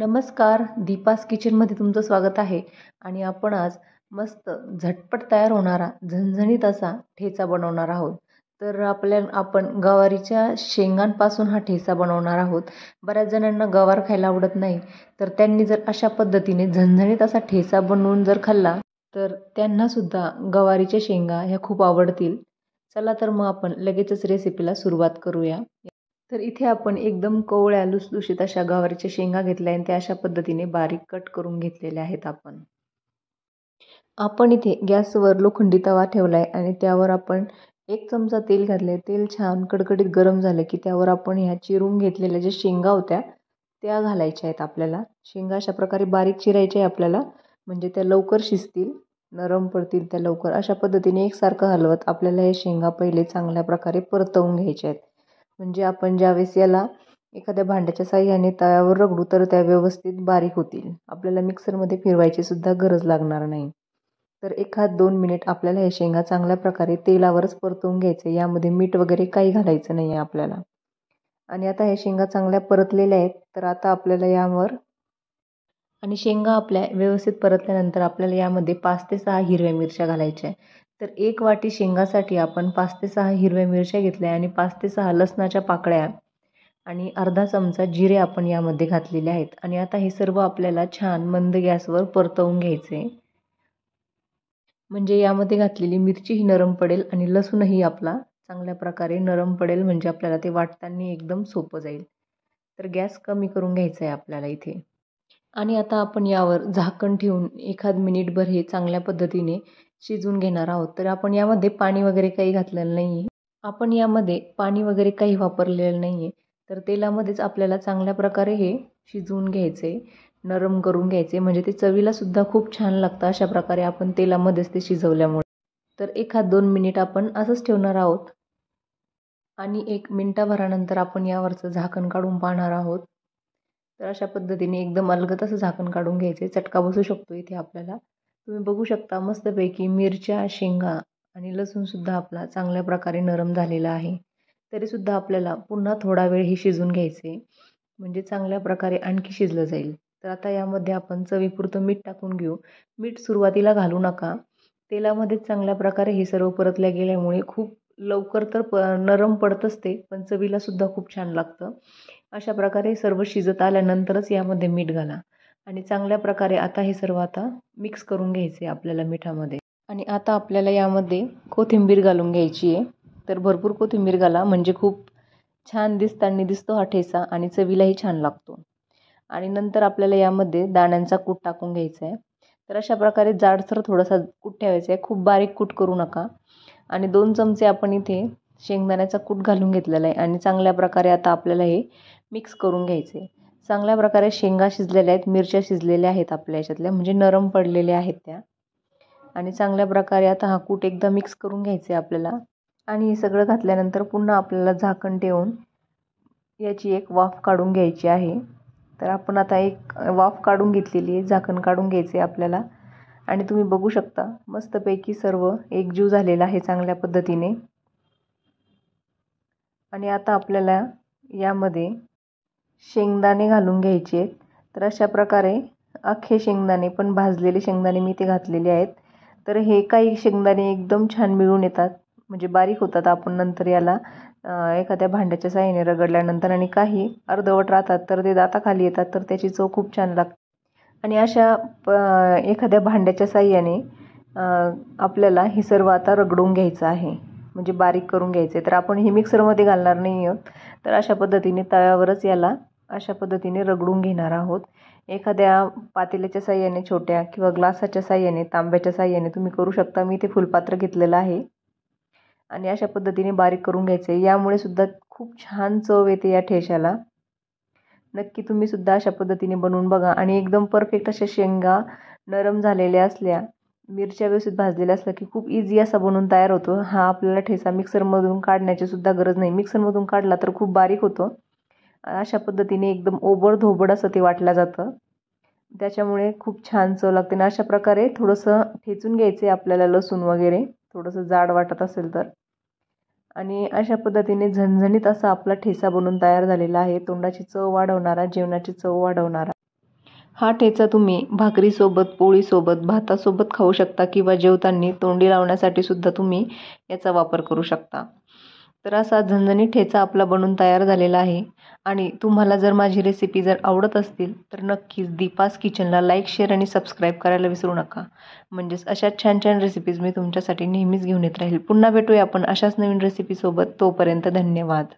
नमस्कार दीपास किचनमध्ये तुमचं स्वागत आहे आणि आपण आज मस्त झटपट तयार होणारा झणझणीत असा ठेचा बनवणार आहोत तर आपल्या आपण गवारीच्या शेंगांपासून हा ठेचा बनवणार आहोत बऱ्याच जणांना गवार खायला आवडत नाही तर त्यांनी जर अशा पद्धतीने झणझणीत असा ठेचा बनवून जर खाल्ला तर त्यांनासुद्धा गवारीच्या शेंगा ह्या खूप आवडतील चला तर मग आपण लगेचच रेसिपीला सुरुवात करूया तर इथे आपण एकदम कोवळ्या लुसलुशीत अशा गवारीच्या शेंगा घेतल्या आणि त्या अशा पद्धतीने बारीक कट करून घेतलेल्या आहेत आपण आपण इथे गॅसवर लोखंडी तवा ठेवला आहे आणि त्यावर आपण एक चमचा तेल घातले तेल छान कडकडीत गरम झालं की त्यावर आपण ह्या चिरून घेतलेल्या ज्या शेंगा होत्या त्या घालायच्या आहेत आपल्याला शेंगा अशा प्रकारे बारीक चिरायच्या आहे आपल्याला म्हणजे त्या लवकर शिजतील नरम पडतील त्या लवकर अशा पद्धतीने एकसारखं हलवत आपल्याला हे शेंगा पहिले चांगल्या प्रकारे परतवून घ्यायच्या आहेत म्हणजे आपण ज्यावेळेस याला एखाद्या भांड्याच्या साह्याने तव्यावर रगडू तर त्या व्यवस्थित बारीक होतील आपल्याला मिक्सरमध्ये फिरवायची सुद्धा गरज लागणार नाही तर एखाद दोन मिनिट आपल्याला हे शेंगा चांगल्या प्रकारे तेलावरच परतवून घ्यायचे यामध्ये मीठ वगैरे काही घालायचं नाही आहे आपल्याला आणि आता हे शेंगा चांगल्या परतलेल्या आहेत तर आता आपल्याला यावर आणि शेंगा आपल्या व्यवस्थित परतल्यानंतर आपल्याला यामध्ये पाच ते सहा हिरव्या मिरच्या घालायच्या तर एक वाटी शेंगासाठी आपण पाच ते सहा हिरव्या मिरच्या घेतल्या आणि पाच ते सहा लसणाच्या पाकळ्या आणि अर्धा चमचा जिरे आपण यामध्ये घातलेले आहेत आणि आता हे सर्व आपल्याला छान मंद गॅसवर परतवून घ्यायचे म्हणजे यामध्ये घातलेली मिरची ही नरम पडेल आणि लसूणही आपला चांगल्या प्रकारे नरम पडेल म्हणजे आपल्याला ते वाटताना एकदम सोपं जाईल तर गॅस कमी करून घ्यायचा आहे आपल्याला इथे आणि आता आपण यावर झाकण ठेवून एखाद मिनिटभर हे चांगल्या पद्धतीने शिजून घेणार आहोत तर आपण यामध्ये पाणी वगैरे काही घातलेलं नाही आहे आपण यामध्ये पाणी वगैरे काही वापरलेलं नाही आहे तर तेलामध्येच आपल्याला चांगल्या प्रकारे हे शिजवून घ्यायचे नरम करून घ्यायचे म्हणजे ते चवीलासुद्धा खूप छान लागतं अशा प्रकारे आपण तेलामध्येच ते शिजवल्यामुळे तर एखाद दोन मिनिट आपण असंच ठेवणार आहोत आणि एक मिनटाभरानंतर आपण यावरचं झाकण काढून पाहणार आहोत तर अशा पद्धतीने एकदम अलगत असं झाकण काढून घ्यायचे चटका बसू शकतो इथे आपल्याला तुम्ही बघू शकता मस्तपैकी मिरच्या शेंगा आणि लसूणसुद्धा आपला चांगल्या प्रकारे नरम झालेला आहे तरीसुद्धा आपल्याला पुन्हा थोडा वेळ हे शिजून घ्यायचे म्हणजे चांगल्या प्रकारे आणखी शिजलं जाईल तर आता यामध्ये आपण चवीपुरतं मीठ टाकून घेऊ मीठ सुरुवातीला घालू नका तेलामध्ये चांगल्या प्रकारे हे सर्व परतल्या गेल्यामुळे खूप लवकर तर प नरम पडत असते पण चवीलासुद्धा खूप छान लागतं अशा प्रकारे सर्व शिजत आल्यानंतरच यामध्ये मीठ घाला आणि चांगल्या प्रकारे आता हे सर्व आता मिक्स करून घ्यायचे आपल्याला मिठामध्ये आणि आता आपल्याला यामध्ये कोथिंबीर घालून घ्यायची आहे तर भरपूर कोथिंबीर घाला म्हणजे खूप छान दिसताना दिसतो हा ठेचा आणि चवीलाही छान लागतो आणि नंतर आपल्याला यामध्ये दाण्यांचा कूट टाकून घ्यायचा आहे तर अशा प्रकारे जाडसर थोडासा कूट ठेवायचा आहे खूप बारीक कूट करू नका आणि दोन चमचे आपण इथे शेंगदाण्याचा कूट घालून घेतलेला आहे आणि चांगल्या प्रकारे आता आपल्याला हे मिक्स करून घ्यायचे आहे चांगल्या प्रकारे शेंगा शिजलेल्या आहेत मिरच्या शिजलेल्या आहेत आपल्या याच्यातल्या म्हणजे नरम पडलेल्या आहेत त्या आणि चांगल्या प्रकारे आता हा कूट एकदा मिक्स करून घ्यायचे आपल्याला आणि हे सगळं घातल्यानंतर पुन्हा आपल्याला झाकण ठेवून याची एक वाफ काढून घ्यायची आहे तर आपण आता एक वाफ काढून घेतलेली आहे झाकण काढून घ्यायचे आपल्याला आणि तुम्ही बघू शकता मस्तपैकी सर्व एकजीव झालेला आहे चांगल्या पद्धतीने आणि आता आपल्याला यामध्ये शेंगदाणे घालून घ्यायचे आहेत तर अशा प्रकारे अख्खे शेंगदाणे पण भाजलेले शेंगदाणे मी ते घातलेले आहेत तर हे काही शेंगदाणे एकदम छान मिळून येतात म्हणजे बारीक होतात आपण नंतर याला एखाद्या भांड्याच्या साह्याने रगडल्यानंतर आणि काही अर्धवट राहतात तर ते दाताखाली येतात तर त्याची चव खूप छान लागते आणि अशा प एखाद्या भांड्याच्या साह्याने आपल्याला हे सर्व आता रगडून घ्यायचं आहे म्हणजे बारीक करून घ्यायचे तर आपण हे मिक्सरमध्ये घालणार नाही आहोत तर अशा पद्धतीने तव्यावरच याला अशा पद्धतीने रगडून घेणार आहोत एखाद्या पातेल्याच्या साह्याने छोट्या किंवा ग्लासाच्या साह्याने तांब्याच्या साह्याने तुम्ही करू शकता मी ते फुलपात्र घेतलेलं आहे आणि अशा पद्धतीने बारीक करून घ्यायचे यामुळे सुद्धा खूप छान चव येते या ठेशाला नक्की तुम्ही सुद्धा अशा पद्धतीने बनवून बघा आणि एकदम परफेक्ट अशा शेंगा नरम झालेल्या असल्या मिरच्या व्यवस्थित भाजलेल्या असल्या की खूप इझी असा बनवून तयार होतो हा आपल्याला ठेचा मिक्सरमधून काढण्याची सुद्धा गरज नाही मिक्सरमधून काढला तर खूप बारीक होतो अशा पद्धतीने एकदम ओबड धोबड असं ते वाटलं जातं त्याच्यामुळे खूप छान चव लागते आणि अशा प्रकारे थोडंसं ठेचून घ्यायचे आपल्याला लसूण वगैरे थोडंसं जाड वाटत असेल तर आणि अशा पद्धतीने झणझणीत असा आपला ठेचा बनून तयार झालेला आहे तोंडाची चव वाढवणारा जेवणाची चव वाढवणारा हा ठेचा तुम्ही भाकरीसोबत पोळीसोबत भातासोबत खाऊ शकता किंवा जेवताना तोंडी लावण्यासाठी सुद्धा तुम्ही याचा वापर करू शकता तर असा झणझणीत ठेचा आपला बनून तयार झालेला आहे आणि तुम्हाला जर माझी रेसिपी जर आवडत असतील तर नक्कीच दीपास किचनला लाईक शेअर आणि सबस्क्राईब करायला विसरू नका म्हणजेच अशाच छान छान रेसिपीज मी तुमच्यासाठी नेहमीच घेऊन येत राहील पुन्हा भेटूया आपण अशाच नवीन रेसिपीसोबत तोपर्यंत धन्यवाद